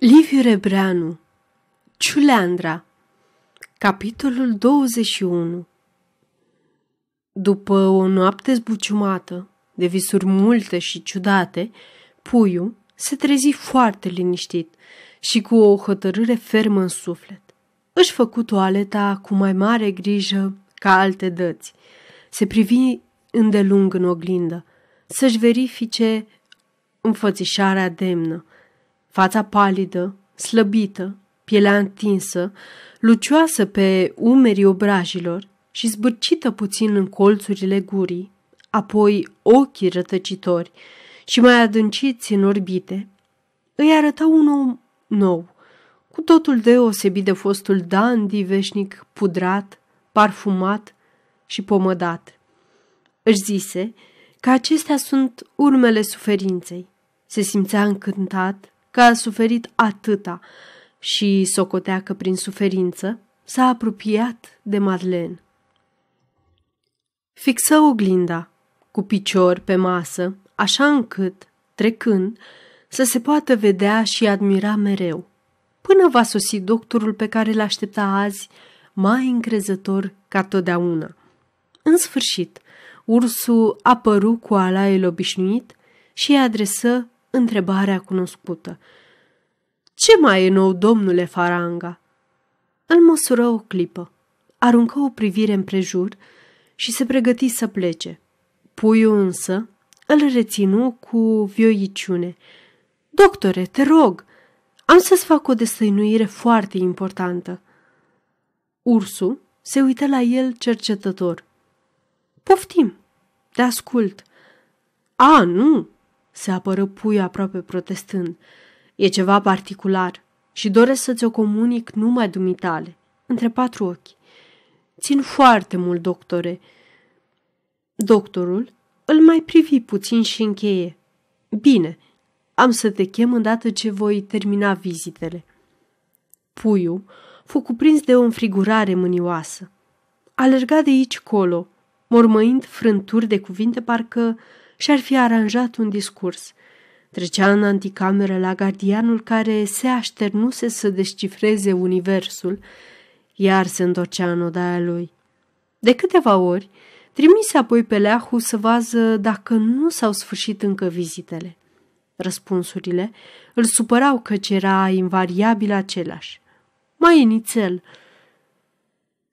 Liviu Rebreanu Ciuleandra Capitolul 21 După o noapte zbuciumată, de visuri multe și ciudate, Puiu se trezi foarte liniștit și cu o hotărâre fermă în suflet. Își făcu toaleta cu mai mare grijă ca alte dăți. Se privi îndelung în oglindă, să-și verifice înfățișarea demnă – fața palidă, slăbită, pielea întinsă, lucioasă pe umerii obrajilor și zbârcită puțin în colțurile gurii, apoi ochii rătăcitori și mai adânciți în orbite, îi arăta un om nou, cu totul deosebit de fostul dandy veșnic pudrat, parfumat și pomădat. Își zise că acestea sunt urmele suferinței. Se simțea încântat că a suferit atâta și socotea că prin suferință s-a apropiat de Madeleine. Fixă oglinda cu picior pe masă, așa încât, trecând, să se poată vedea și admira mereu, până va sosi doctorul pe care l-aștepta azi, mai încrezător ca totdeauna. În sfârșit, ursul apăru cu alaiul obișnuit și îi adresă întrebarea cunoscută. Ce mai e nou, domnule Faranga?" Îl măsură o clipă, aruncă o privire împrejur și se pregăti să plece. Puiul însă îl reținu cu vioiciune. Doctore, te rog, am să-ți fac o destăinuire foarte importantă." Ursul se uită la el cercetător. Poftim, te ascult. A, nu, se apără puiul aproape protestând. E ceva particular și doresc să ți-o comunic numai dumitale, între patru ochi. Țin foarte mult, doctore. Doctorul îl mai privi puțin și încheie. Bine, am să te chem îndată ce voi termina vizitele. Puiu fu cuprins de o înfrigurare mânioasă. Alerga de aici colo, mormăind frânturi de cuvinte parcă și-ar fi aranjat un discurs. Trecea în anticameră la gardianul care se așternuse să descifreze universul, iar se întorcea în odaia lui. De câteva ori, trimise apoi pe leahu să vază dacă nu s-au sfârșit încă vizitele. Răspunsurile îl supărau că era invariabil același. Mai e nițel.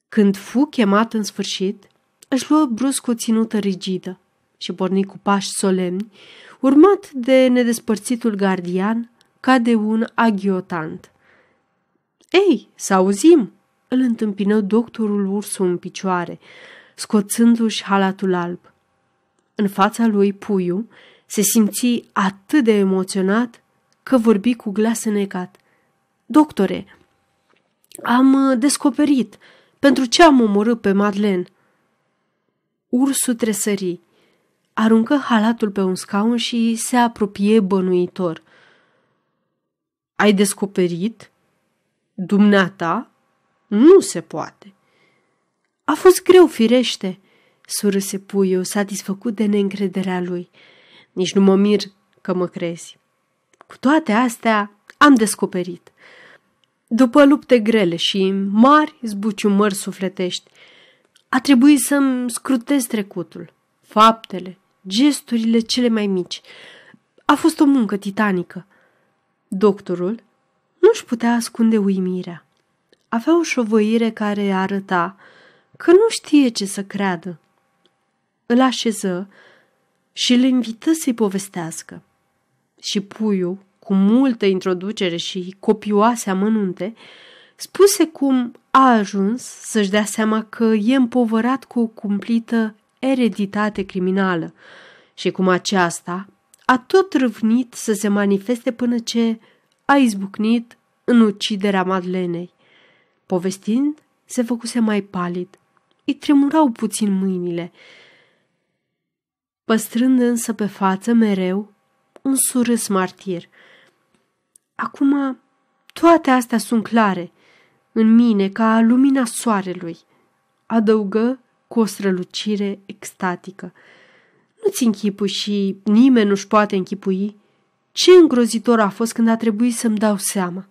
Când fu chemat în sfârșit, își luă brusc o ținută rigidă și porni cu pași solemni, urmat de nedespărțitul gardian ca de un aghiotant. Ei, să auzim!" îl întâmpină doctorul ursul în picioare, scoțându-și halatul alb. În fața lui Puiu se simți atât de emoționat că vorbi cu glas înecat. Doctore, am descoperit pentru ce am omorât pe Madlen. Ursul tresării aruncă halatul pe un scaun și se apropie bănuitor. Ai descoperit? Dumneata? Nu se poate. A fost greu, firește, surâse puiul, satisfăcut de neîncrederea lui. Nici nu mă mir că mă crezi. Cu toate astea, am descoperit. După lupte grele și mari zbuciumări sufletești, a trebuit să-mi scrutez trecutul, faptele, gesturile cele mai mici. A fost o muncă titanică. Doctorul nu-și putea ascunde uimirea. Avea o șovăire care arăta că nu știe ce să creadă. Îl așeză și îl invită să-i povestească. Și puiul, cu multă introducere și copioase amănunte, spuse cum a ajuns să-și dea seama că e împovărat cu o cumplită ereditate criminală și cum aceasta a tot râvnit să se manifeste până ce a izbucnit în uciderea Madlenei. Povestind, se făcuse mai palid. Îi tremurau puțin mâinile, păstrând însă pe față mereu un surâs martir. Acum toate astea sunt clare, în mine ca lumina soarelui, adăugă cu o strălucire extatică. Nu-ți închipui și nimeni nu-și poate închipui ce îngrozitor a fost când a trebuit să-mi dau seama.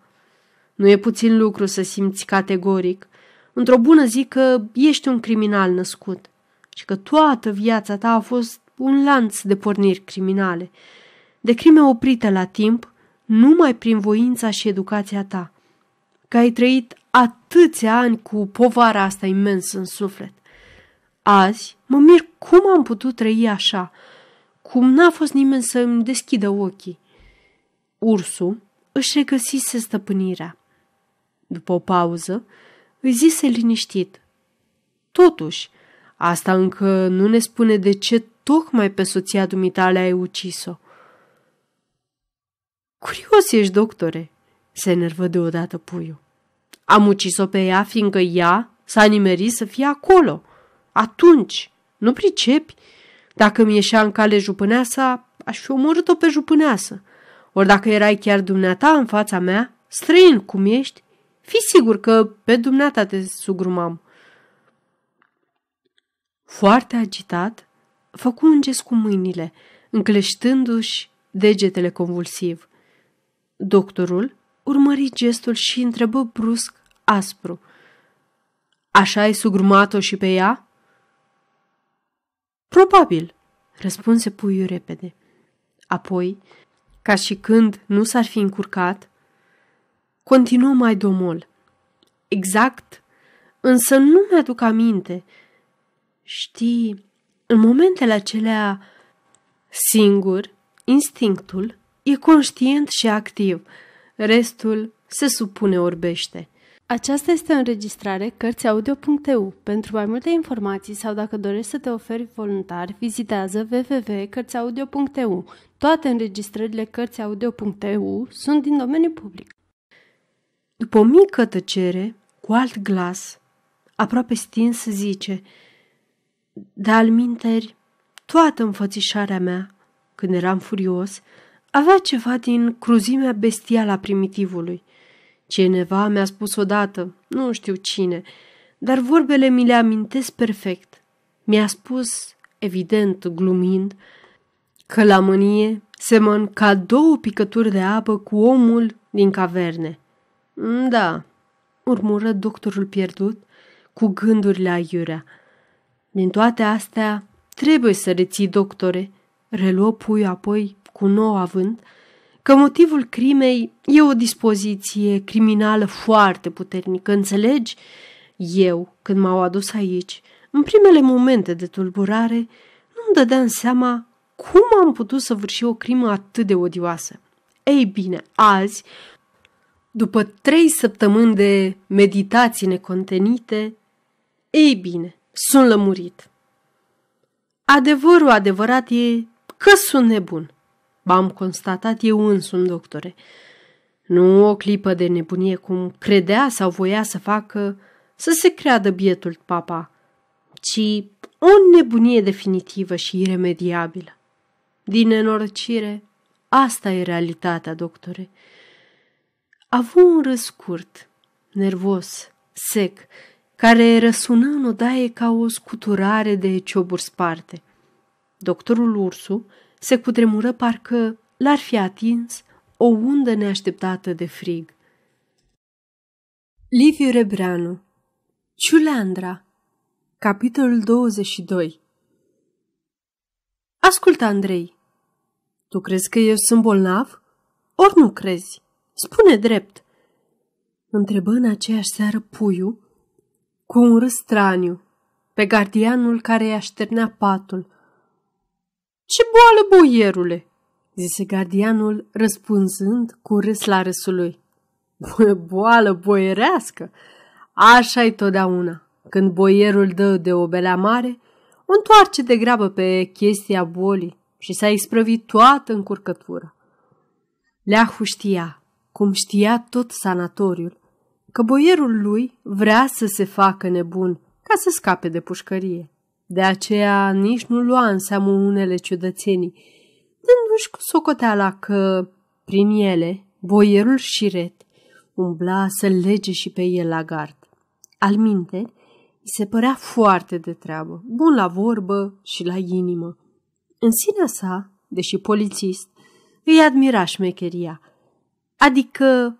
Nu e puțin lucru să simți categoric într-o bună zi că ești un criminal născut și că toată viața ta a fost un lanț de porniri criminale, de crime oprite la timp, numai prin voința și educația ta, că ai trăit atâția ani cu povara asta imensă în suflet. Azi mă mir cum am putut trăi așa, cum n-a fost nimeni să îmi deschidă ochii. Ursul își regăsise stăpânirea. După o pauză, îi zise liniștit. Totuși, asta încă nu ne spune de ce tocmai pe soția dumitale ai ucis-o. Curios ești, doctore, se enervă deodată puiul. Am ucis-o pe ea, fiindcă ea s-a nimerit să fie acolo – atunci, nu pricepi? Dacă mi ieșea în cale jupâneasa, aș fi omorât-o pe jupâneasă. Ori dacă erai chiar dumneata în fața mea, străin cum ești, fi sigur că pe dumneata te sugrumam. Foarte agitat, făcu un gest cu mâinile, încleștându-și degetele convulsiv. Doctorul urmări gestul și întrebă brusc, aspru. Așa ai sugrumat-o și pe ea?" Probabil, răspunse puiul repede. Apoi, ca și când nu s-ar fi încurcat, continuă mai domol. Exact, însă nu mi-aduc aminte. Știi, în momentele acelea singur, instinctul e conștient și activ, restul se supune orbește. Aceasta este o înregistrare Cărțiaudio.eu. Pentru mai multe informații sau dacă dorești să te oferi voluntar, vizitează www.cărțiaudio.eu. Toate înregistrările Cărțiaudio.eu sunt din domeniu public. După o mică tăcere, cu alt glas, aproape stins, zice Dar al minteri, toată înfățișarea mea, când eram furios, avea ceva din cruzimea bestială a primitivului. Cineva mi-a spus odată, nu știu cine, dar vorbele mi le amintesc perfect. Mi-a spus, evident glumind, că la mânie se mănca două picături de apă cu omul din caverne. Mm, da, urmură doctorul pierdut, cu gândurile iurea. Din toate astea, trebuie să reții, doctore, reluă puiul apoi cu nou avânt, că motivul crimei e o dispoziție criminală foarte puternică, înțelegi? Eu, când m-au adus aici, în primele momente de tulburare, nu-mi dădeam seama cum am putut să vârși o crimă atât de odioasă. Ei bine, azi, după trei săptămâni de meditații necontenite, ei bine, sunt lămurit. Adevărul adevărat e că sunt nebun. Am constatat eu însumi, doctore. Nu o clipă de nebunie cum credea sau voia să facă să se creadă bietul papa, ci o nebunie definitivă și iremediabilă. Din nenorocire, asta e realitatea, doctore. Avu un râs scurt, nervos, sec, care răsună în odaie ca o scuturare de cioburi sparte. Doctorul Ursu se cutremură parcă l-ar fi atins o undă neașteptată de frig. Liviu Rebreanu Ciuleandra Capitolul 22 Ascultă, Andrei, tu crezi că eu sunt bolnav? Ori nu crezi? Spune drept. Întrebă în aceeași seară puiu, cu un râs straniu, pe gardianul care îi așternea patul, ce boală, boierule!" zise gardianul, răspunzând cu râs la râsul lui. Boală boierească! așa e totdeauna. Când boierul dă de o belea mare, o întoarce de grabă pe chestia bolii și s-a isprăvit toată încurcătura. Leahu știa, cum știa tot sanatoriul, că boierul lui vrea să se facă nebun ca să scape de pușcărie. De aceea nici nu lua în seamă unele ciudățenii, dându-și cu socoteala că, prin ele, boierul ret umbla să lege și pe el la gard. Al minte, îi se părea foarte de treabă, bun la vorbă și la inimă. În sinea sa, deși polițist, îi admira șmecheria. Adică,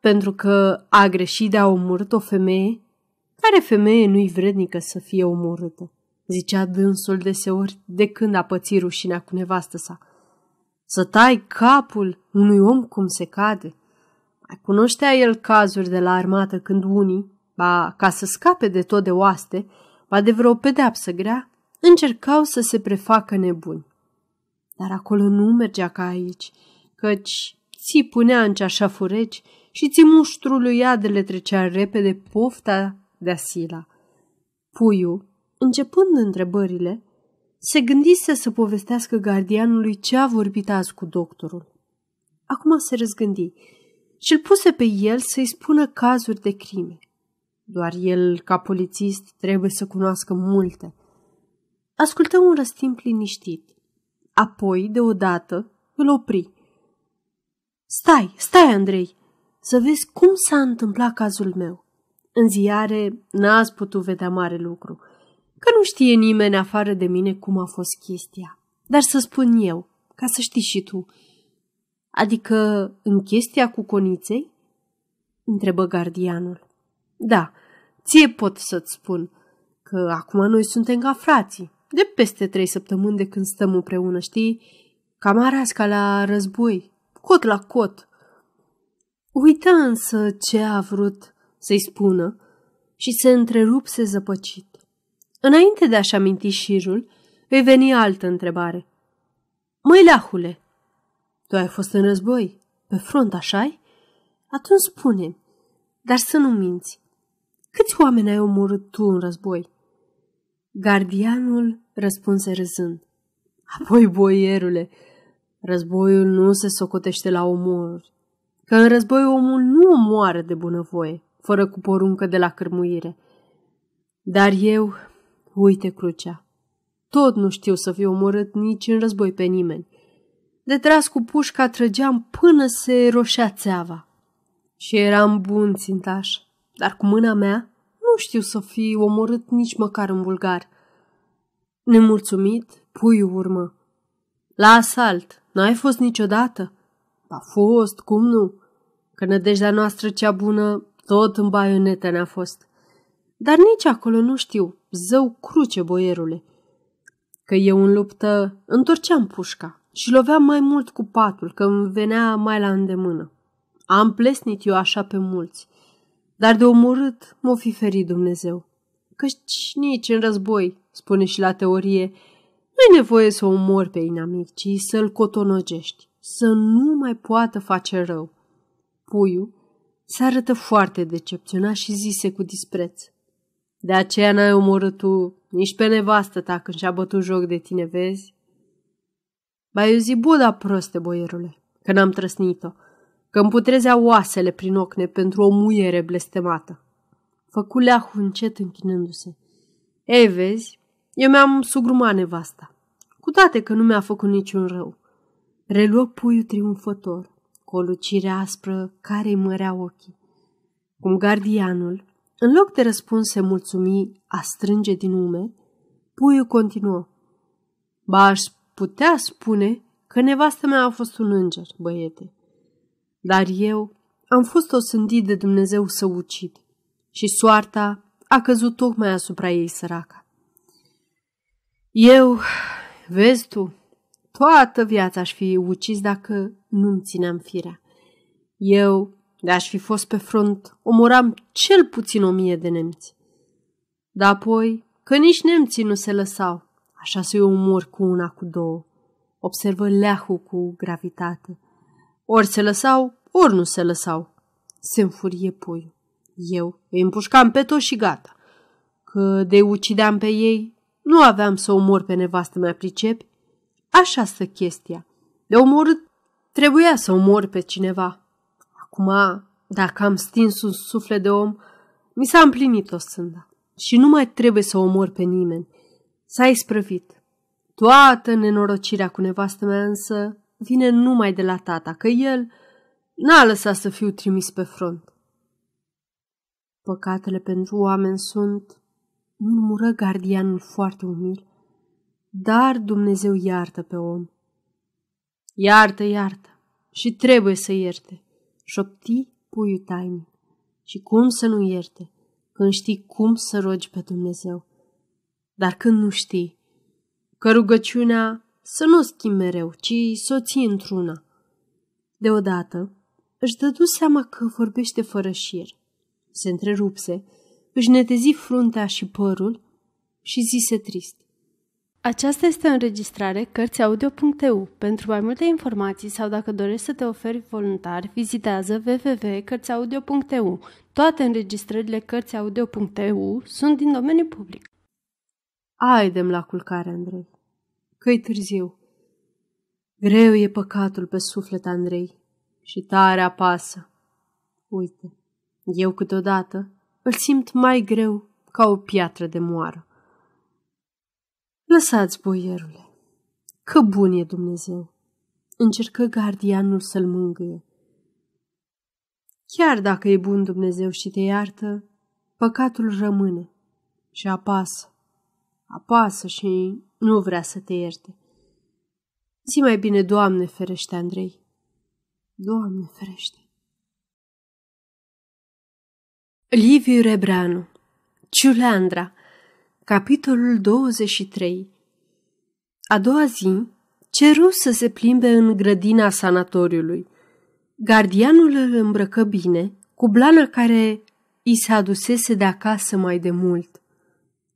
pentru că a greșit de a omorât o femeie, care femeie nu-i vrednică să fie omorâtă zicea dânsul deseori de când a pățit rușinea cu nevastă sa. Să tai capul unui om cum se cade. Mai cunoștea el cazuri de la armată când unii, ba ca să scape de tot de oaste, ba de vreo pedeapsă grea, încercau să se prefacă nebuni. Dar acolo nu mergea ca aici, căci ți punea în fureci și ți muștrului iadele trecea repede pofta de asila. Puiul, Începând întrebările, se gândise să povestească gardianului ce a vorbit azi cu doctorul. Acum se răzgândi și îl puse pe el să-i spună cazuri de crime. Doar el, ca polițist, trebuie să cunoască multe. Ascultă un răstimp liniștit. Apoi, deodată, îl opri. Stai, stai, Andrei, să vezi cum s-a întâmplat cazul meu. În ziare n-ați putut vedea mare lucru – că nu știe nimeni afară de mine cum a fost chestia. Dar să spun eu, ca să știi și tu. Adică în chestia cu coniței? Întrebă gardianul. Da, ție pot să-ți spun că acum noi suntem ca frații. De peste trei săptămâni de când stăm împreună, știi? Camarazi ca la război, cot la cot. Uită însă ce a vrut să-i spună și se întrerupse zăpăcit. Înainte de a-și aminti șirul, îi veni altă întrebare. Măi, leahule, tu ai fost în război, pe front, așa-i? Atunci spune dar să nu minți. Câți oameni ai omorât tu în război? Gardianul răspunse râzând. Apoi, boierule, războiul nu se socotește la omoruri, că în război omul nu omoară de bunăvoie, fără cu poruncă de la cărmuire. Dar eu Uite crucea. Tot nu știu să fiu omorât nici în război pe nimeni. De tras cu pușca trăgeam până se roșea țeava. Și eram bun țintaș, dar cu mâna mea nu știu să fi omorât nici măcar în bulgar. Nemulțumit, pui urmă. La asalt, n-ai fost niciodată? A fost, cum nu? Că nădejdea noastră cea bună tot în baionetă ne-a fost. Dar nici acolo nu știu, zău cruce boierule. Că eu în luptă întorceam pușca și loveam mai mult cu patul, că îmi venea mai la îndemână. Am plesnit eu așa pe mulți, dar de omorât m-o fi ferit Dumnezeu. Căci nici în război, spune și la teorie, nu-i nevoie să omori pe inamic, ci să-l cotonogești, să nu mai poată face rău. Puiul se arătă foarte decepționat și zise cu dispreț. De aceea n-ai omorât tu nici pe nevastă ta când și-a bătut joc de tine, vezi? Ba eu zi buda proste, boierule, că n-am trăsnit-o, că îmi putrezea oasele prin ocne pentru o muiere blestemată. Făcu leahu încet închinându-se. Ei, vezi, eu mi-am sugrumat nevasta, cu toate că nu mi-a făcut niciun rău. Reluă puiul triumfător, cu o lucire aspră care îi mărea ochii. Cum gardianul, în loc de răspunse mulțumi a strânge din ume, puiul continuă. Ba, aș putea spune că nevastă mea a fost un înger, băiete. Dar eu am fost osândit de Dumnezeu să ucid și soarta a căzut tocmai asupra ei săraca. Eu, vezi tu, toată viața aș fi ucis dacă nu-mi țineam firea. Eu de aș fi fost pe front, omoram cel puțin o mie de nemți. Dar apoi, că nici nemții nu se lăsau, așa să-i omor cu una, cu două. Observă leahul cu gravitate. Ori se lăsau, ori nu se lăsau. Se înfurie puiul. Eu îi împușcam pe toți și gata. Că de ucideam pe ei, nu aveam să omor pe nevastă mea pricepi. Așa stă chestia. De omorât trebuia să omor pe cineva. Acum, dacă am stins un suflet de om, mi s-a împlinit o sânda și nu mai trebuie să omor pe nimeni. S-a isprăvit. Toată nenorocirea cu nevastă mea însă vine numai de la tata, că el n-a lăsat să fiu trimis pe front. Păcatele pentru oameni sunt, murmură gardianul foarte umil, dar Dumnezeu iartă pe om. Iartă, iartă și trebuie să ierte șopti puiul tainic. Și cum să nu ierte, când știi cum să rogi pe Dumnezeu. Dar când nu știi, că rugăciunea să nu schimbi mereu, ci să o ții într-una. Deodată își dădu seama că vorbește fără șir. Se întrerupse, își netezi fruntea și părul și zise trist. Aceasta este o înregistrare Cărțiaudio.eu. Pentru mai multe informații sau dacă dorești să te oferi voluntar, vizitează www.cărțiaudio.eu. Toate înregistrările Cărțiaudio.eu sunt din domeniu public. Aidem la culcare, Andrei. Că-i târziu. Greu e păcatul pe suflet, Andrei, și tare apasă. Uite, eu câteodată îl simt mai greu ca o piatră de moară. Lăsați, boierule! Că bun e Dumnezeu! Încercă gardianul să-l mângâie. Chiar dacă e bun Dumnezeu și te iartă, păcatul rămâne și apasă. Apasă și nu vrea să te ierte. Zi mai bine, Doamne ferește, Andrei. Doamne ferește. Liviu Rebranu Ciuleandra Capitolul 23 A doua zi, ceru să se plimbe în grădina sanatoriului. Gardianul îl îmbrăcă bine, cu blana care i se adusese de acasă mai de mult.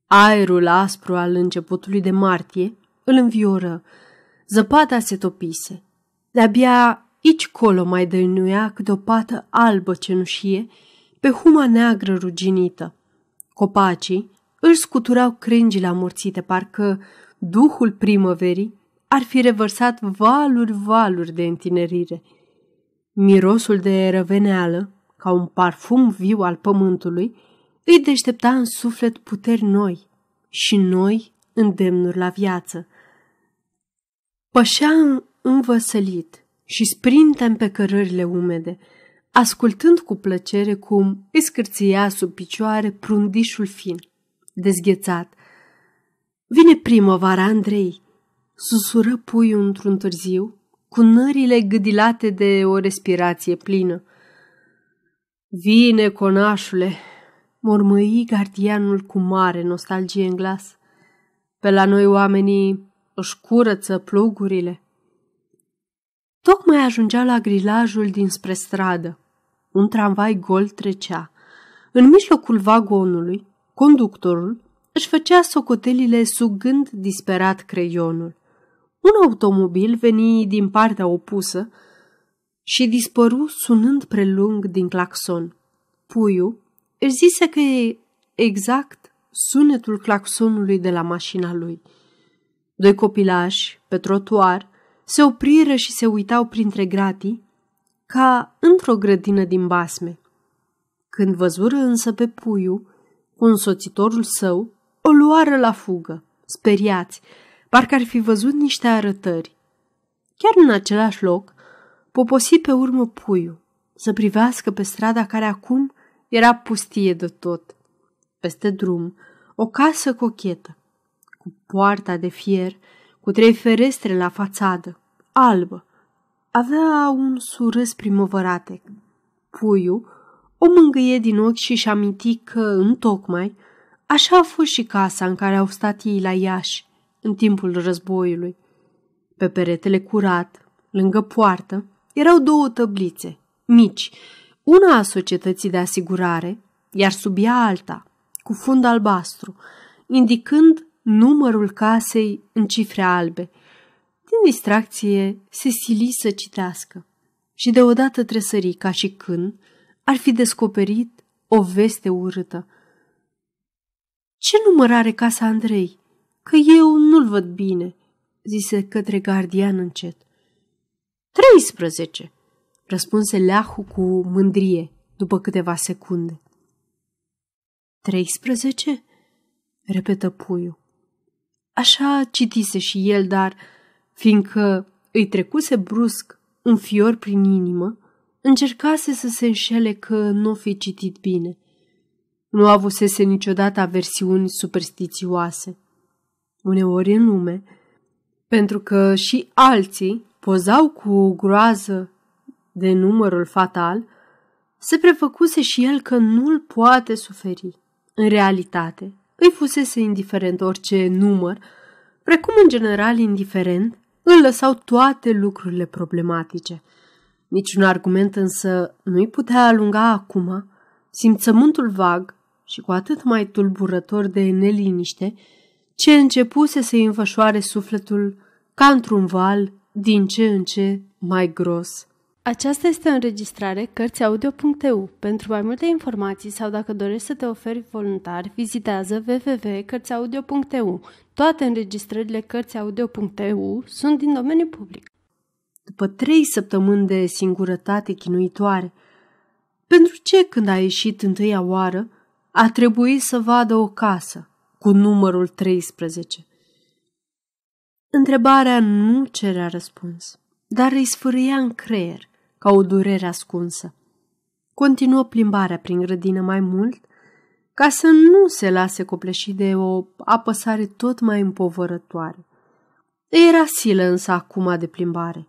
Aerul aspru al începutului de martie îl învioră. Zăpada se topise. De-abia aici colo mai dăinuia câte o pată albă cenușie pe huma neagră ruginită. Copacii, își scuturau crengile amorțite, parcă duhul primăverii ar fi revărsat valuri-valuri de întinerire. Mirosul de răveneală, ca un parfum viu al pământului, îi deștepta în suflet puteri noi și noi îndemnuri la viață. Pășea învăsălit și sprintem pe cărările umede, ascultând cu plăcere cum îi scârția sub picioare prundișul fin dezghețat. Vine primăvara, Andrei, susură puiul într-un târziu, cu nările gâdilate de o respirație plină. Vine, conașule, mormăi gardianul cu mare nostalgie în glas. Pe la noi oamenii își curăță plugurile. Tocmai ajungea la grilajul dinspre stradă. Un tramvai gol trecea. În mijlocul vagonului, Conductorul își făcea socotelile sugând disperat creionul. Un automobil veni din partea opusă și dispăru sunând prelung din claxon. Puiu își zise că e exact sunetul claxonului de la mașina lui. Doi copilași, pe trotuar, se opriră și se uitau printre gratii, ca într-o grădină din basme. Când văzură însă pe puiu, cu însoțitorul său, o luară la fugă, speriați, parcă ar fi văzut niște arătări. Chiar în același loc, poposi pe urmă puiul, să privească pe strada care acum era pustie de tot. Peste drum, o casă cochetă, cu poarta de fier, cu trei ferestre la fațadă, albă. Avea un surâs primăvăratec. Puiul o mângâie din ochi și-și aminti că, întocmai, așa a fost și casa în care au stat ei la Iași, în timpul războiului. Pe peretele curat, lângă poartă, erau două tăblițe, mici, una a societății de asigurare, iar sub ea alta, cu fund albastru, indicând numărul casei în cifre albe. Din distracție se sili să citească și deodată tresări ca și când ar fi descoperit o veste urâtă. Ce număr are casa Andrei? Că eu nu-l văd bine, zise către gardian încet. 13, răspunse Leahu cu mândrie după câteva secunde. 13? repetă puiul. Așa citise și el, dar, fiindcă îi trecuse brusc un fior prin inimă, Încercase să se înșele că nu fi citit bine. Nu avusese niciodată aversiuni superstițioase. Uneori în lume, pentru că și alții pozau cu groază de numărul fatal, se prefăcuse și el că nu-l poate suferi. În realitate, îi fusese indiferent orice număr, precum în general indiferent, îl lăsau toate lucrurile problematice – Niciun argument însă nu-i putea alunga acum simțământul vag și cu atât mai tulburător de neliniște, ce începuse să-i înfășoare sufletul ca într-un val din ce în ce mai gros. Aceasta este o înregistrare Cărțiaudio.eu. Pentru mai multe informații sau dacă dorești să te oferi voluntar, vizitează www.cărțiaudio.eu. Toate înregistrările Cărțiaudio.eu sunt din domeniu public după trei săptămâni de singurătate chinuitoare. Pentru ce, când a ieșit întâia oară, a trebuit să vadă o casă cu numărul 13? Întrebarea nu cerea răspuns, dar îi sfârâia în creier ca o durere ascunsă. Continuă plimbarea prin grădină mai mult, ca să nu se lase copleșit de o apăsare tot mai împovărătoare. Era silă însă acum de plimbare.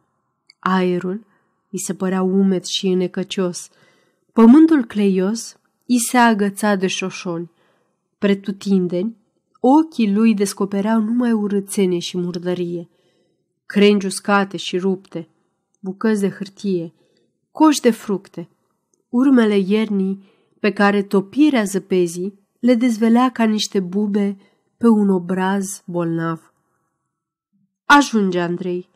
Aerul îi se părea umed și înecăcios. Pământul cleios îi se agăța de șoșoni. Pretutindeni, ochii lui descopereau numai urățenie și murdărie. Crengi uscate și rupte, bucăți de hârtie, coși de fructe, urmele iernii pe care topirea zăpezii le dezvelea ca niște bube pe un obraz bolnav. Ajunge, Andrei,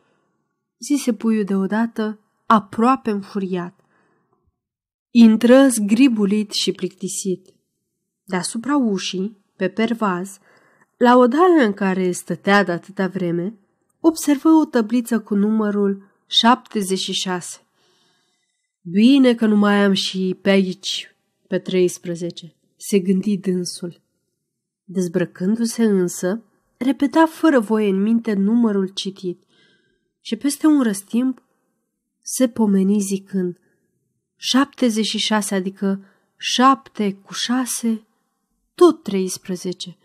zise puiul deodată, aproape înfuriat. Intră zgribulit și plictisit. Deasupra ușii, pe pervaz, la odarea în care stătea de atâta vreme, observă o tăbliță cu numărul 76. Bine că nu mai am și pe aici, pe 13, se gândi dânsul. Dezbrăcându-se însă, repeta fără voie în minte numărul citit – și peste un răstimp se pomeni zicând 76, adică 7 cu 6, tot 13.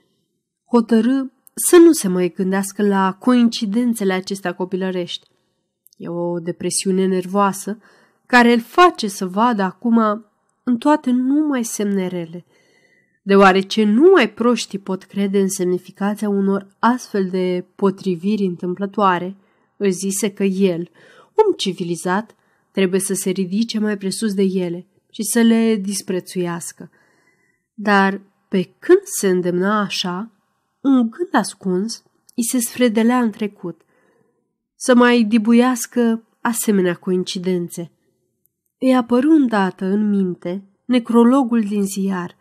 Hotărâ să nu se mai gândească la coincidențele acestea copilărești. E o depresiune nervoasă care îl face să vadă acum în toate numai semnerele, deoarece numai proștii pot crede în semnificația unor astfel de potriviri întâmplătoare – își zise că el, om civilizat, trebuie să se ridice mai presus de ele și să le disprețuiască. Dar pe când se îndemna așa, un gând ascuns îi se sfredelea în trecut, să mai dibuiască asemenea coincidențe. Îi apăru îndată în minte necrologul din ziar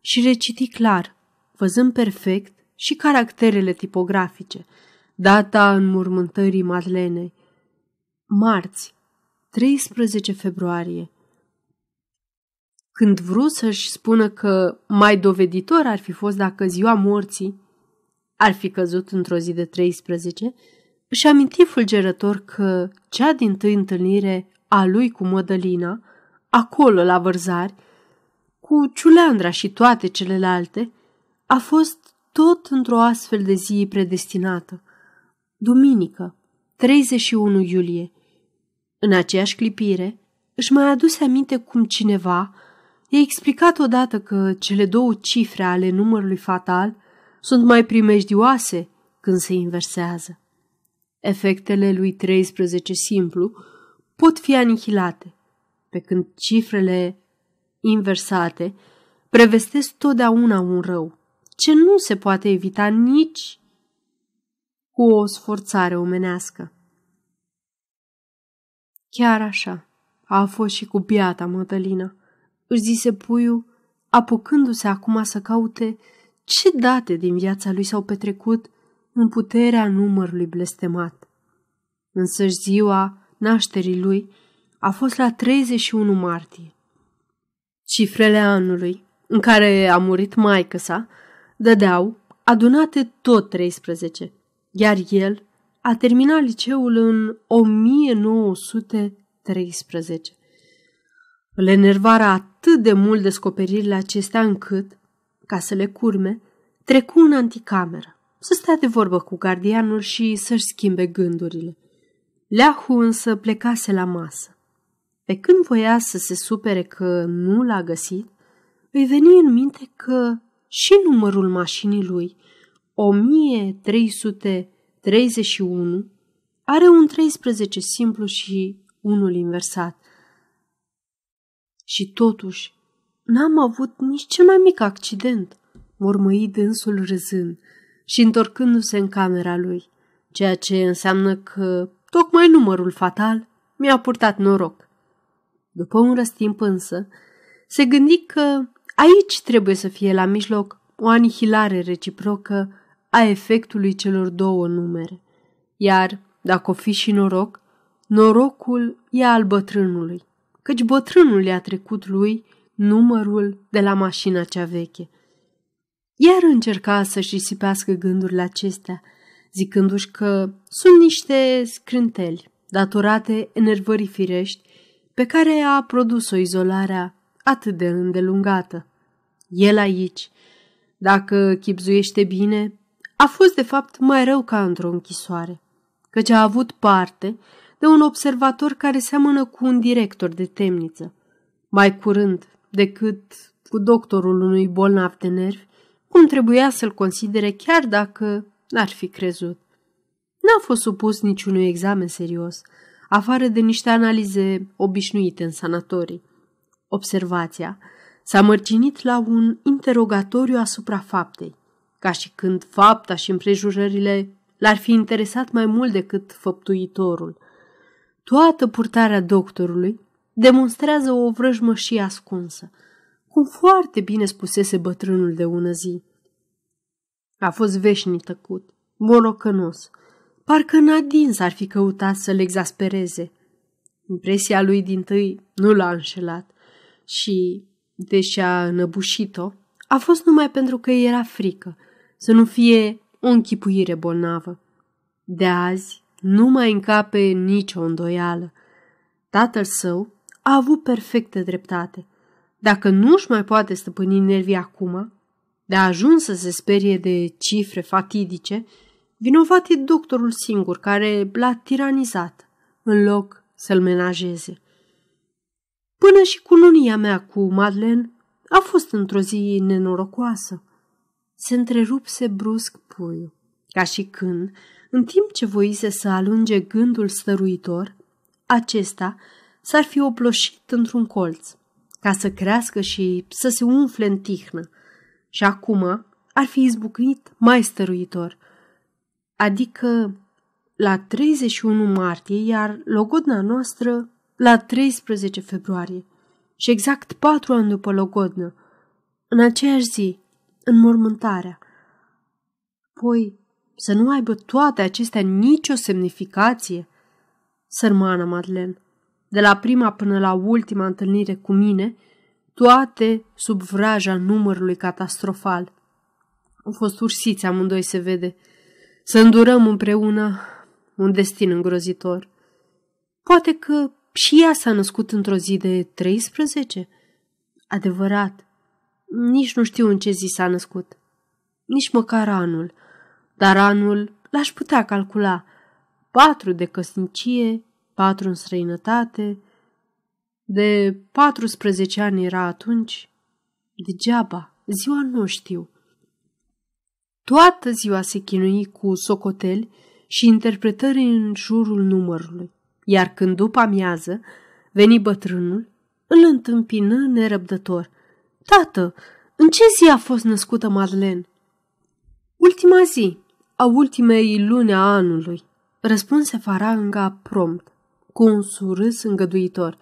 și reciti clar, văzând perfect și caracterele tipografice – data înmormântării Madlenei, Marți, 13 februarie. Când vrut să-și spună că mai doveditor ar fi fost dacă ziua morții ar fi căzut într-o zi de 13, își aminti fulgerător că cea din tâi întâlnire a lui cu Mădălina, acolo la vărzari, cu Ciuleandra și toate celelalte, a fost tot într-o astfel de zi predestinată. Duminică, 31 iulie. În aceeași clipire, își mai aduse aminte cum cineva i-a explicat odată că cele două cifre ale numărului fatal sunt mai primejdioase când se inversează. Efectele lui 13 simplu pot fi anihilate, pe când cifrele inversate prevestesc totdeauna un rău, ce nu se poate evita nici cu o sforțare omenească. Chiar așa a fost și cu biata mătălină, își zise puiul, apucându-se acum să caute ce date din viața lui s-au petrecut în puterea numărului blestemat. Însă ziua nașterii lui a fost la 31 martie. Cifrele anului în care a murit maică sa dădeau adunate tot 13, iar el a terminat liceul în 1913. Îl enervara atât de mult descoperirile acestea încât, ca să le curme, trecu în anticameră, să stea de vorbă cu gardianul și să-și schimbe gândurile. Leahu însă plecase la masă. Pe când voia să se supere că nu l-a găsit, îi veni în minte că și numărul mașinii lui – 1331 are un 13 simplu și unul inversat. Și totuși, n-am avut nici cel mai mic accident, mormăi dânsul râzând și întorcându-se în camera lui, ceea ce înseamnă că tocmai numărul fatal mi-a purtat noroc. După un răstimp însă, se gândi că aici trebuie să fie la mijloc o anihilare reciprocă a efectului celor două numere. Iar, dacă o fi și noroc, norocul e al bătrânului, căci bătrânul i-a trecut lui numărul de la mașina cea veche. Iar încerca să-și risipească gândurile acestea, zicându-și că sunt niște scrânteli datorate enervării firești pe care a produs-o izolarea atât de îndelungată. El aici, dacă chipzuiește bine, a fost de fapt mai rău ca într-o închisoare, căci a avut parte de un observator care seamănă cu un director de temniță, mai curând decât cu doctorul unui bolnav de nervi, cum trebuia să-l considere chiar dacă n-ar fi crezut. N-a fost supus niciunui examen serios, afară de niște analize obișnuite în sanatorii. Observația s-a mărcinit la un interogatoriu asupra faptei, ca și când fapta și împrejurările l-ar fi interesat mai mult decât făptuitorul. Toată purtarea doctorului demonstrează o vrăjmășie ascunsă, cum foarte bine spusese bătrânul de ună zi. A fost veșnic tăcut, morocănos, parcă în adins ar fi căutat să-l exaspereze. Impresia lui din tâi nu l-a înșelat și, deși a înăbușit-o, a fost numai pentru că era frică să nu fie o închipuire bolnavă. De azi nu mai încape nicio îndoială. Tatăl său a avut perfectă dreptate. Dacă nu și mai poate stăpâni nervii acum, de a ajuns să se sperie de cifre fatidice, vinovat e doctorul singur care l-a tiranizat, în loc să-l menajeze. Până și cununia mea cu Madeleine a fost într-o zi nenorocoasă se întrerupse brusc puiul, ca și când, în timp ce voise să alunge gândul stăruitor, acesta s-ar fi oploșit într-un colț, ca să crească și să se umfle în tihnă, și acum ar fi izbucnit mai stăruitor. Adică, la 31 martie, iar logodna noastră la 13 februarie și exact patru ani după logodnă, în aceeași zi, în mormântarea, Poi, să nu aibă toate acestea nicio semnificație? Sărmana Madlen, de la prima până la ultima întâlnire cu mine, toate sub vraja numărului catastrofal. Au fost ursiți amândoi, se vede. Să îndurăm împreună un destin îngrozitor. Poate că și ea s-a născut într-o zi de 13? Adevărat, nici nu știu în ce zi s-a născut. Nici măcar anul. Dar anul l-aș putea calcula. Patru de căsnicie, patru în străinătate. De 14 ani era atunci. Degeaba, ziua nu știu. Toată ziua se chinui cu socoteli și interpretări în jurul numărului, iar când după amiază veni bătrânul, îl întâmpină nerăbdător. Tată, în ce zi a fost născută Marlen? Ultima zi, a ultimei luni a anului, răspunse Faranga prompt, cu un surâs îngăduitor.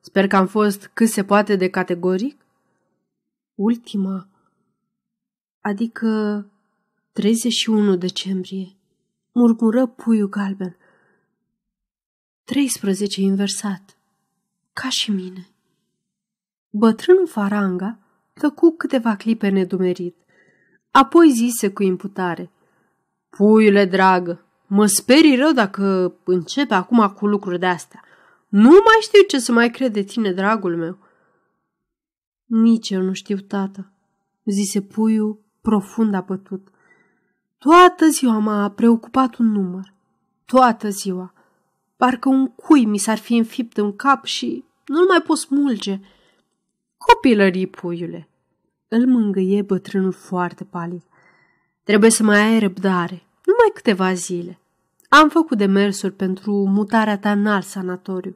Sper că am fost cât se poate de categoric. Ultima, adică 31 decembrie, murmură puiul galben. 13 inversat, ca și mine. Bătrânul Faranga tăcu câteva clipe nedumerit, apoi zise cu imputare. Puiule dragă, mă sperii rău dacă începe acum cu lucruri de-astea. Nu mai știu ce să mai cred de tine, dragul meu. Nici eu nu știu, tată, zise puiul profund abătut. Toată ziua m-a preocupat un număr. Toată ziua. Parcă un cui mi s-ar fi înfipt în cap și nu-l mai pot smulge. Copilării, puiule! Îl mângâie bătrânul foarte palid. Trebuie să mai ai răbdare, numai câteva zile. Am făcut demersuri pentru mutarea ta în alt sanatoriu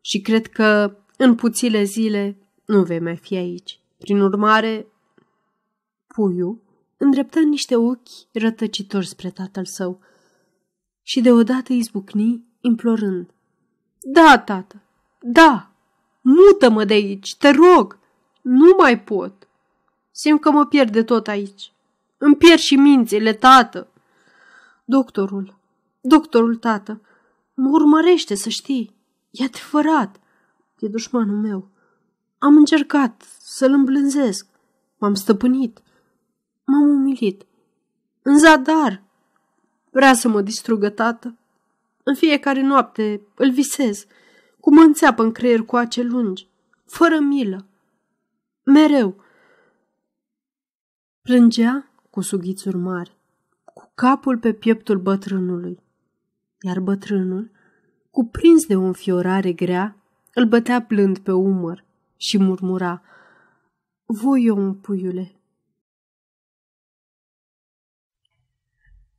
și cred că în puține zile nu vei mai fi aici. Prin urmare, puiul îndreptă niște ochi rătăcitori spre tatăl său și deodată izbucni implorând. Da, tată, da! Mută-mă de aici, te rog! Nu mai pot! Simt că mă pierd de tot aici. Îmi pierd și mințile, tată! Doctorul, doctorul, tată, mă urmărește, să știi. E adevărat, e dușmanul meu. Am încercat să-l îmblânzesc. M-am stăpânit. M-am umilit. În zadar. Vrea să mă distrugă, tată. În fiecare noapte îl visez cum mă înțeapă în creier cu ace lungi, fără milă. Mereu. Plângea cu sughițuri mari, cu capul pe pieptul bătrânului. Iar bătrânul, cuprins de o înfiorare grea, îl bătea plând pe umăr și murmura, Voi om, puiule!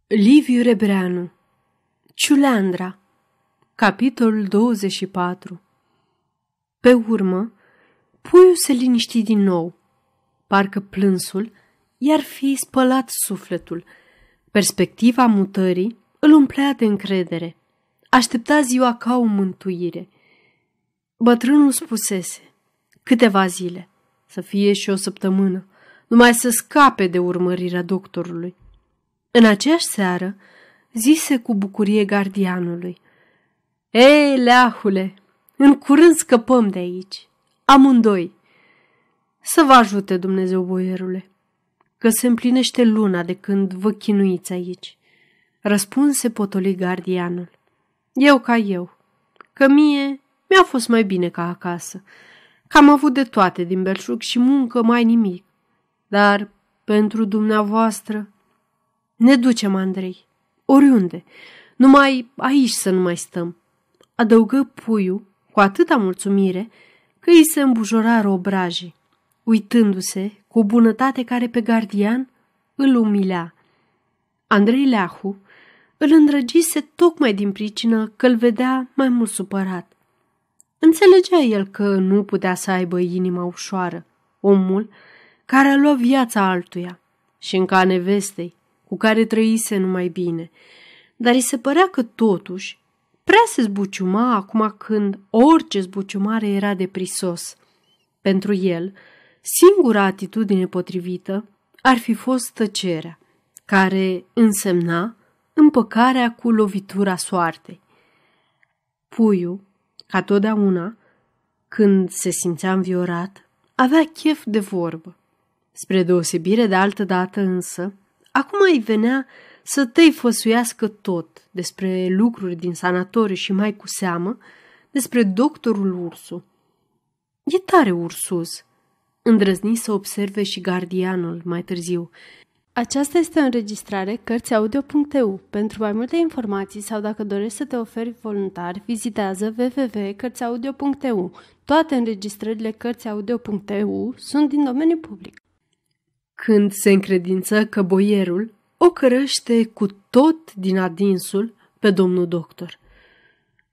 Liviu Rebreanu Ciuleandra Capitolul 24 Pe urmă, puiul se liniști din nou. Parcă plânsul i-ar fi spălat sufletul. Perspectiva mutării îl umplea de încredere. Aștepta ziua ca o mântuire. Bătrânul spusese, câteva zile, să fie și o săptămână, numai să scape de urmărirea doctorului. În aceeași seară, zise cu bucurie gardianului, ei, leahule, în curând scăpăm de aici, amândoi. Să vă ajute Dumnezeu, boierule, că se împlinește luna de când vă chinuiți aici. Răspunse potoli gardianul. Eu ca eu, că mie mi-a fost mai bine ca acasă, că am avut de toate din belșug și muncă mai nimic. Dar pentru dumneavoastră ne ducem, Andrei, oriunde, numai aici să nu mai stăm adăugă puiul cu atâta mulțumire că îi se îmbujorară obrajii, uitându-se cu o bunătate care pe gardian îl umilea. Andrei Leahu îl îndrăgise tocmai din pricină că îl vedea mai mult supărat. Înțelegea el că nu putea să aibă inima ușoară, omul care a luat viața altuia și încă a nevestei, cu care trăise numai bine, dar îi se părea că totuși Prea se zbuciuma acum când orice zbuciumare era de prisos. Pentru el, singura atitudine potrivită ar fi fost tăcerea, care însemna împăcarea cu lovitura soartei. Puiu, ca totdeauna, când se simțea înviorat, avea chef de vorbă. Spre deosebire de altă dată însă, acum îi venea să tăi făsuiască tot despre lucruri din sanatoriu și mai cu seamă despre doctorul Ursu. E tare ursus, îndrăzni să observe și gardianul mai târziu. Aceasta este o înregistrare Cărțiaudio.eu. Pentru mai multe informații sau dacă dorești să te oferi voluntar, vizitează www.cărțiaudio.eu. Toate înregistrările Cărțiaudio.eu sunt din domeniu public. Când se încredință că boierul o cărăște cu tot din adinsul pe domnul doctor.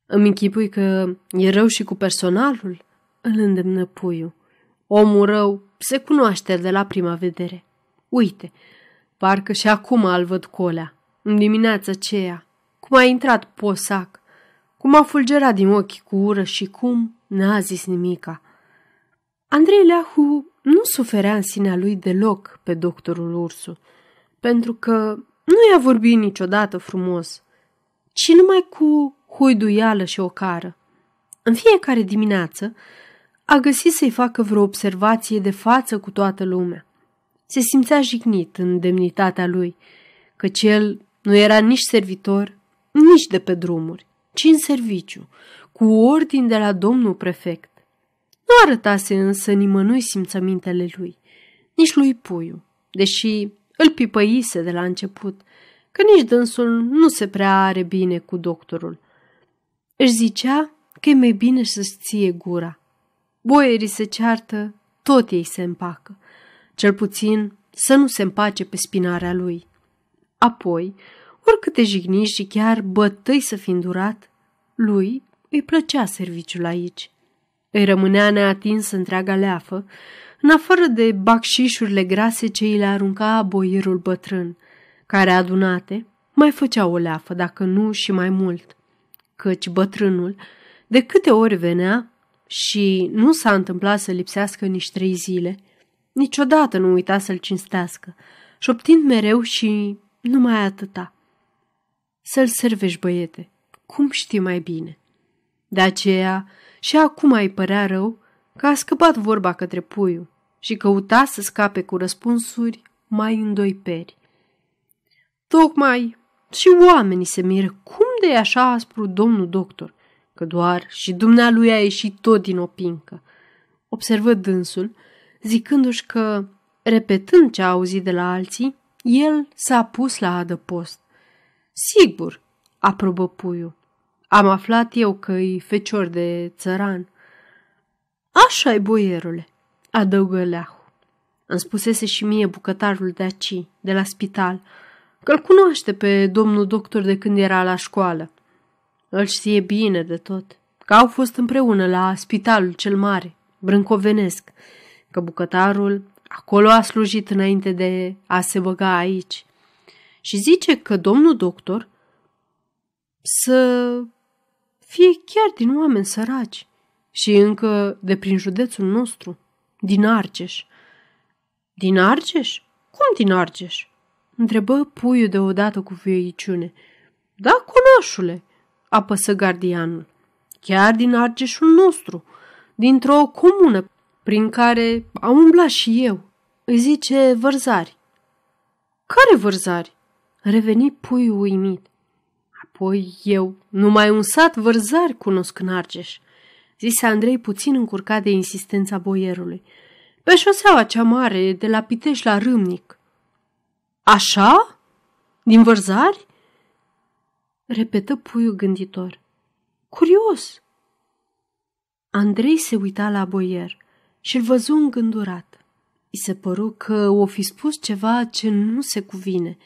Îmi închipui că e rău și cu personalul, îl îndemnă puiul. Omul rău se cunoaște de la prima vedere. Uite, parcă și acum îl văd colea, în dimineața aceea, cum a intrat posac, cum a fulgerat din ochi cu ură și cum n-a zis nimica. Andrei Leahu nu suferea în sinea lui deloc pe doctorul Ursu pentru că nu i-a vorbit niciodată frumos, ci numai cu huiduială și ocară. În fiecare dimineață a găsit să-i facă vreo observație de față cu toată lumea. Se simțea jignit în demnitatea lui, că cel nu era nici servitor, nici de pe drumuri, ci în serviciu, cu ordin de la domnul prefect. Nu arătase însă nimănui simțămintele lui, nici lui Puiu, deși îl pipăise de la început, că nici dânsul nu se prea are bine cu doctorul. Își zicea că e mai bine să-ți ție gura. Boierii se ceartă, tot ei se împacă. Cel puțin să nu se împace pe spinarea lui. Apoi, oricâte jigniști și chiar bătăi să fi îndurat, lui îi plăcea serviciul aici. Îi rămânea neatins întreaga leafă, în afară de bacșișurile grase ce îi le arunca boierul bătrân, care adunate mai făcea o leafă, dacă nu și mai mult, căci bătrânul de câte ori venea și nu s-a întâmplat să lipsească nici trei zile, niciodată nu uita să-l cinstească, șoptind mereu și numai atâta. Să-l servești, băiete, cum știi mai bine? De aceea și acum îi părea rău că a scăpat vorba către puiul și căuta să scape cu răspunsuri mai îndoiperi. Tocmai și oamenii se miră cum de e așa aspru domnul doctor, că doar și dumnealui a ieșit tot din opincă. Observă dânsul, zicându-și că, repetând ce a auzit de la alții, el s-a pus la adăpost. Sigur, aprobă puiul. Am aflat eu că i fecior de țăran. Așa-i, boierule, adăugă Leahu. Îmi spusese și mie bucătarul de aci, de la spital, că-l cunoaște pe domnul doctor de când era la școală. Îl știe bine de tot, că au fost împreună la spitalul cel mare, brâncovenesc, că bucătarul acolo a slujit înainte de a se băga aici. Și zice că domnul doctor să fie chiar din oameni săraci și încă de prin județul nostru. Din Argeș. Din Argeș? Cum din Argeș? Întrebă puiul deodată cu vieiciune. Da, cunoșule, apăsă gardianul. Chiar din Argeșul nostru, dintr-o comună prin care am umblat și eu. Îi zice vărzari. Care vărzari? Reveni puiul uimit. Apoi eu, numai un sat vărzari cunosc în Argeș – zise Andrei puțin încurcat de insistența boierului. Pe șoseaua cea mare, de la Pitești la Râmnic. Așa? Din vărzari? Repetă puiul gânditor. Curios! Andrei se uita la boier și îl văzu îngândurat. I se păru că o fi spus ceva ce nu se cuvine.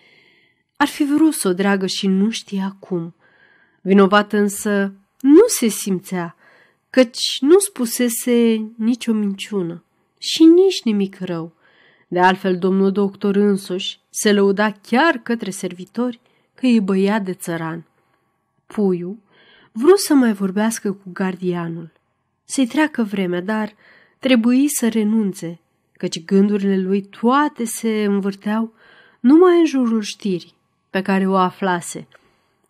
Ar fi vrut să o dragă și nu știa cum. Vinovat însă nu se simțea căci nu spusese nicio minciună și nici nimic rău. De altfel, domnul doctor însuși se lăuda chiar către servitori că e băiat de țăran. Puiu vrut să mai vorbească cu gardianul. Să-i treacă vremea, dar trebuie să renunțe, căci gândurile lui toate se învârteau numai în jurul știrii pe care o aflase.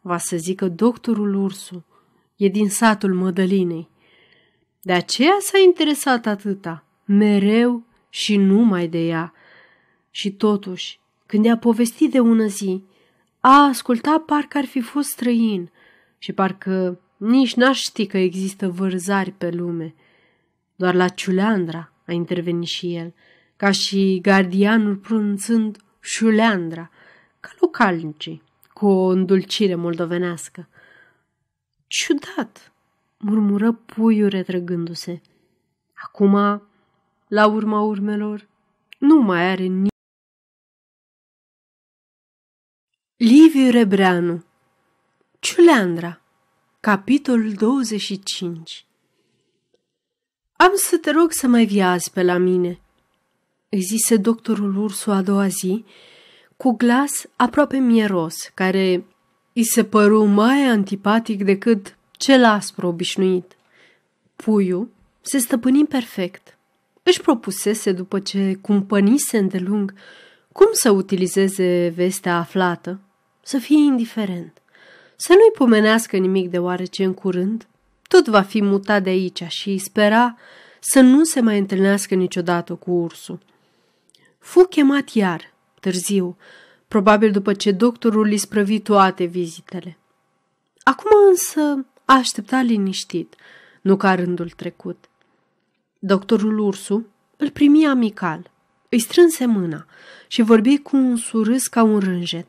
Va să zică doctorul Ursu, e din satul Mădălinei. De aceea s-a interesat atâta, mereu și numai de ea. Și totuși, când i-a povestit de ună zi, a ascultat parcă ar fi fost străin și parcă nici n-aș ști că există vărzari pe lume. Doar la Ciuleandra a intervenit și el, ca și gardianul pronunțând Șuleandra, ca localnicii, cu o îndulcire moldovenească. Ciudat, murmură puiul retrăgându-se. Acum, la urma urmelor, nu mai are nici. Liviu Rebreanu Ciuleandra Capitolul 25 Am să te rog să mai vii azi pe la mine, îi zise doctorul Ursu a doua zi, cu glas aproape mieros, care îi se păru mai antipatic decât cel aspru obișnuit. Puiu se stăpâni perfect. Își propusese, după ce cumpănise îndelung, cum să utilizeze vestea aflată, să fie indiferent, să nu-i pomenească nimic deoarece în curând tot va fi mutat de aici și spera să nu se mai întâlnească niciodată cu ursul. Fu chemat iar, târziu, probabil după ce doctorul îi sprăvi toate vizitele. Acum însă a aștepta liniștit, nu ca rândul trecut. Doctorul Ursu îl primi amical, îi strânse mâna și vorbi cu un surâs ca un rânjet.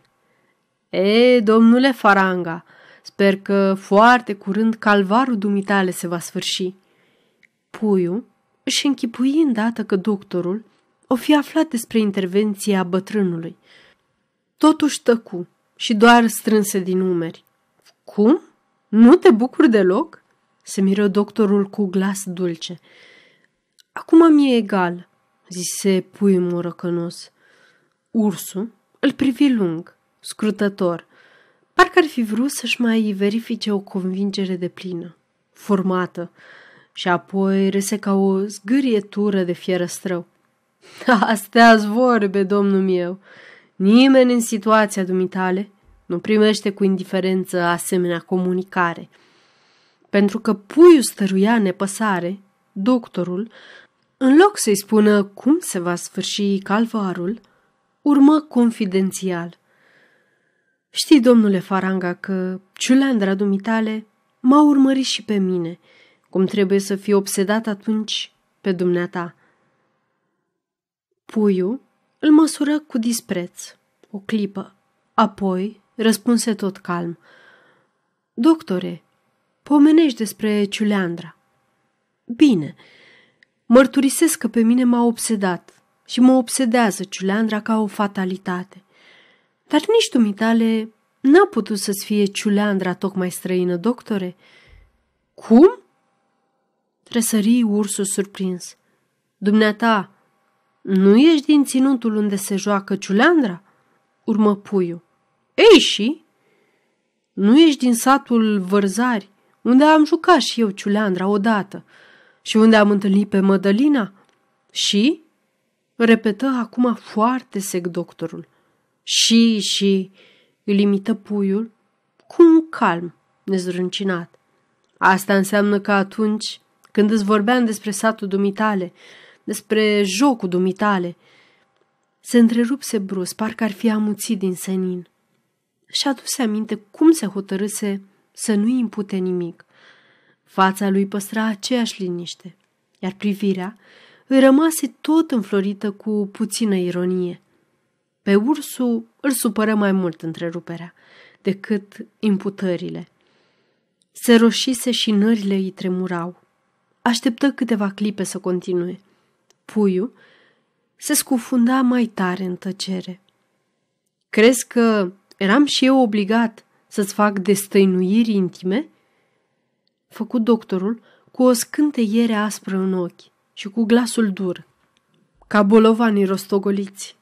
E, domnule Faranga, sper că foarte curând calvarul dumitale se va sfârși. Puiu își închipui îndată că doctorul o fi aflat despre intervenția bătrânului. Totuși tăcu și doar strânse din umeri. Cum? Nu te bucuri deloc?" se miră doctorul cu glas dulce. Acum mi-e egal," zise puiul răcănos. Ursul îl privi lung, scrutător, parcă ar fi vrut să-și mai verifice o convingere de plină, formată, și apoi rese ca o zgârietură de fierăstrău. Astea-s vorbe, domnul meu. Nimeni în situația dumitale nu primește cu indiferență asemenea comunicare. Pentru că puiul stăruia nepăsare, doctorul, în loc să-i spună cum se va sfârși calvarul, urmă confidențial. Știi, domnule Faranga, că ciuleandra dumitale m-a urmărit și pe mine, cum trebuie să fie obsedat atunci pe dumneata. Puiu îl măsură cu dispreț, o clipă, apoi răspunse tot calm. Doctore, pomenești despre Ciuleandra. Bine, mărturisesc că pe mine m-a obsedat și mă obsedează Ciuleandra ca o fatalitate. Dar nici dumitale n-a putut să-ți fie Ciuleandra tocmai străină, doctore. Cum? Tresării ursul surprins. Dumneata, nu ești din ținutul unde se joacă Ciuleandra? Urmă puiul. Ei și? Nu ești din satul Vărzari, unde am jucat și eu Ciuleandra odată și unde am întâlnit pe Mădălina? Și? Repetă acum foarte sec doctorul. Și, și, îl limită puiul cu un calm nezrâncinat. Asta înseamnă că atunci când îți vorbeam despre satul dumitale, despre jocul dumitale, se întrerupse brusc, parcă ar fi amuțit din senin și aduse aminte cum se hotărâse să nu-i impute nimic. Fața lui păstra aceeași liniște, iar privirea îi rămase tot înflorită cu puțină ironie. Pe ursul îl supără mai mult întreruperea decât imputările. Se roșise și nările îi tremurau. Așteptă câteva clipe să continue. Puiul se scufunda mai tare în tăcere. Crezi că Eram și eu obligat să-ți fac destăinuiri intime? Făcut doctorul cu o scânteiere aspră în ochi și cu glasul dur, ca bolovanii rostogoliți.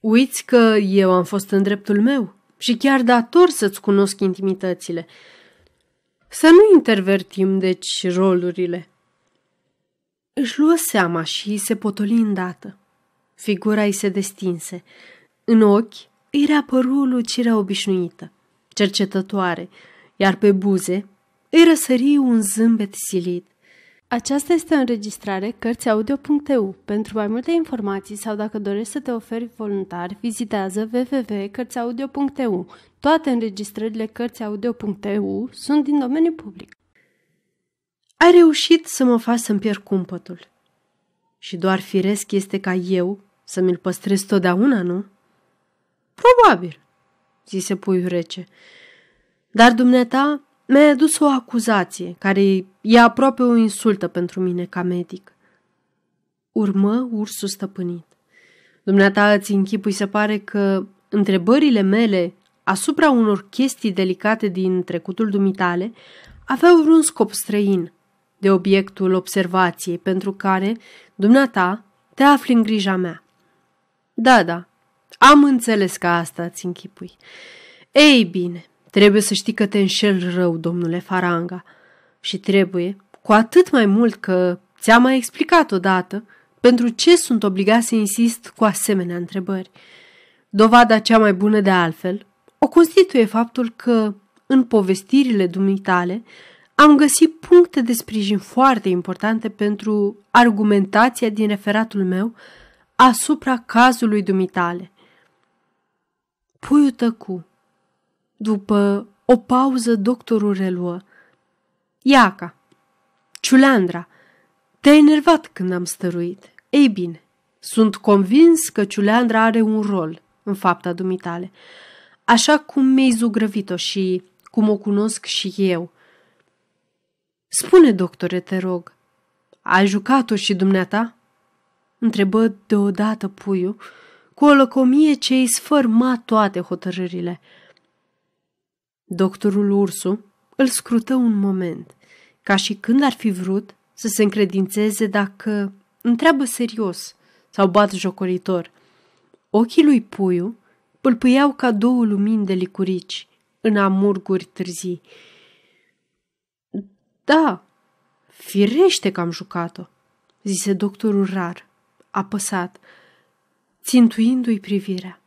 Uiți că eu am fost în dreptul meu și chiar dator să-ți cunosc intimitățile. Să nu intervertim, deci, rolurile. Își luă seama și se potoli îndată. Figura îi se destinse. În ochi îi reapăru lucirea obișnuită, cercetătoare, iar pe buze îi răsări un zâmbet silit. Aceasta este o înregistrare Cărțiaudio.eu. Pentru mai multe informații sau dacă dorești să te oferi voluntar, vizitează www.cărțiaudio.eu. Toate înregistrările Cărțiaudio.eu sunt din domeniu public. Ai reușit să mă faci să-mi pierd cumpătul. Și doar firesc este ca eu să mi-l păstrez totdeauna, nu? Probabil, zise puiul rece. Dar dumneata mi-ai adus o acuzație care e aproape o insultă pentru mine ca medic. Urmă ursul stăpânit. Dumneata îți închipui se pare că întrebările mele asupra unor chestii delicate din trecutul dumitale aveau vreun scop străin de obiectul observației pentru care dumneata te afli în grija mea. Da, da, am înțeles că asta ți închipui. Ei bine, trebuie să știi că te înșel rău, domnule Faranga. Și trebuie, cu atât mai mult că ți-am mai explicat odată, pentru ce sunt obligat să insist cu asemenea întrebări. Dovada cea mai bună de altfel o constituie faptul că, în povestirile dumitale, am găsit puncte de sprijin foarte importante pentru argumentația din referatul meu asupra cazului dumitale. Puiul tăcu. După o pauză, doctorul reluă. Iaca, Ciuleandra, te-ai enervat când am stăruit. Ei bine, sunt convins că Ciuleandra are un rol în fapta dumitale, așa cum mi-ai zugrăvit-o și cum o cunosc și eu. Spune, doctore, te rog, ai jucat-o și dumneata? Întrebă deodată puiul, cu o lăcomie ce îi sfârma toate hotărârile. Doctorul Ursu îl scrută un moment, ca și când ar fi vrut să se încredințeze dacă întreabă serios sau bat jocoritor. Ochii lui Puiu pâlpâiau ca două lumini de licurici în amurguri târzii. Da, firește că am jucat-o, zise doctorul rar, apăsat, țintuindu-i privirea.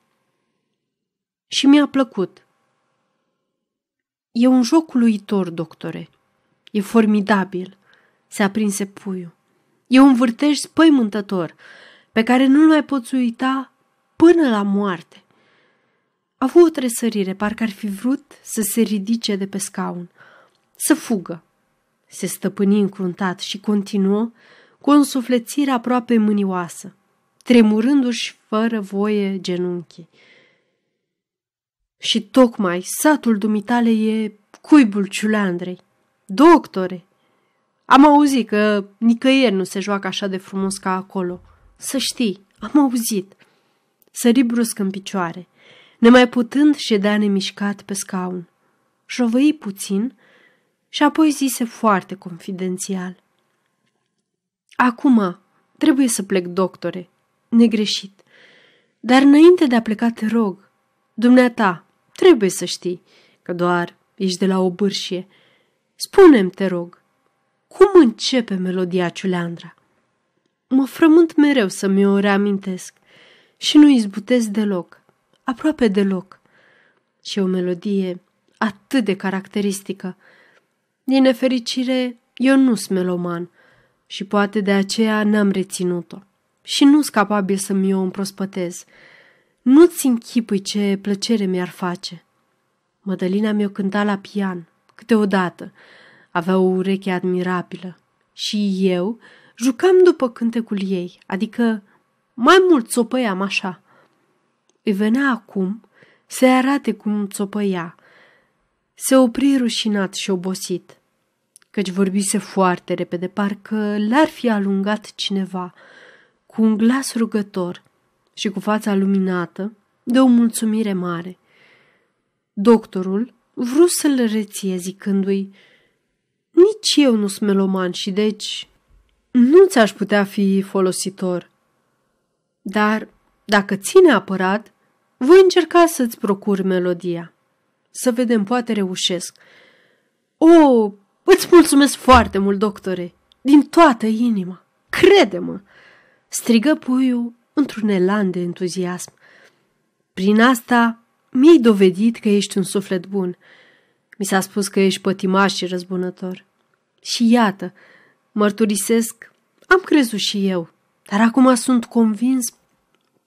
Și mi-a plăcut. E un joc uluitor, doctore. E formidabil, se aprinse puiul. E un vârtej spăimântător, pe care nu-l mai poți uita până la moarte. A avut o tresărire, parcă ar fi vrut să se ridice de pe scaun, să fugă. Se stăpâni încruntat și continuă cu o însuflețire aproape mânioasă tremurându-și fără voie genunchii. Și tocmai satul dumitale e cuibul ciuleandrei. Doctore, am auzit că nicăieri nu se joacă așa de frumos ca acolo. Să știi, am auzit. Sări brusc în picioare, nemai putând ședea nemișcat pe scaun. Jovăi puțin și apoi zise foarte confidențial. Acum trebuie să plec, doctore negreșit. Dar înainte de a pleca, te rog, dumneata, trebuie să știi că doar ești de la o bârșie. Spune-mi, te rog, cum începe melodia Ciuleandra? Mă frământ mereu să mi-o reamintesc și nu izbutesc deloc, aproape deloc. Și o melodie atât de caracteristică. Din nefericire, eu nu sunt meloman și poate de aceea n-am reținut-o și nu sunt capabil să mi-o împrospătez. Nu-ți închipui ce plăcere mi-ar face. Mădălina mi-o cânta la pian, câteodată. Avea o ureche admirabilă. Și eu jucam după cântecul ei, adică mai mult țopăiam așa. Îi venea acum să arate cum țopăia. Se opri rușinat și obosit, căci vorbise foarte repede, parcă l-ar fi alungat cineva – cu un glas rugător și cu fața luminată de o mulțumire mare. Doctorul vru să-l reție zicându-i Nici eu nu sunt meloman și deci nu ți-aș putea fi folositor. Dar dacă ține apărat, voi încerca să-ți procur melodia. Să vedem, poate reușesc. O, îți mulțumesc foarte mult, doctore, din toată inima. Crede-mă! strigă puiul într-un elan de entuziasm. Prin asta mi-ai dovedit că ești un suflet bun. Mi s-a spus că ești pătimaș și răzbunător. Și iată, mărturisesc, am crezut și eu, dar acum sunt convins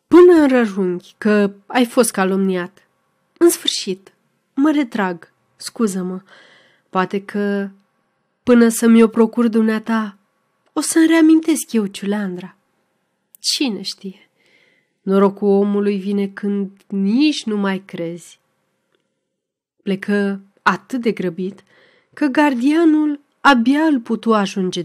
până în rărunghi că ai fost calomniat. În sfârșit, mă retrag, scuză-mă. Poate că până să mi-o procur dumneata, o să-mi reamintesc eu, Ciuleandra. Cine știe? Norocul omului vine când nici nu mai crezi. Plecă atât de grăbit că gardianul abia îl putu ajunge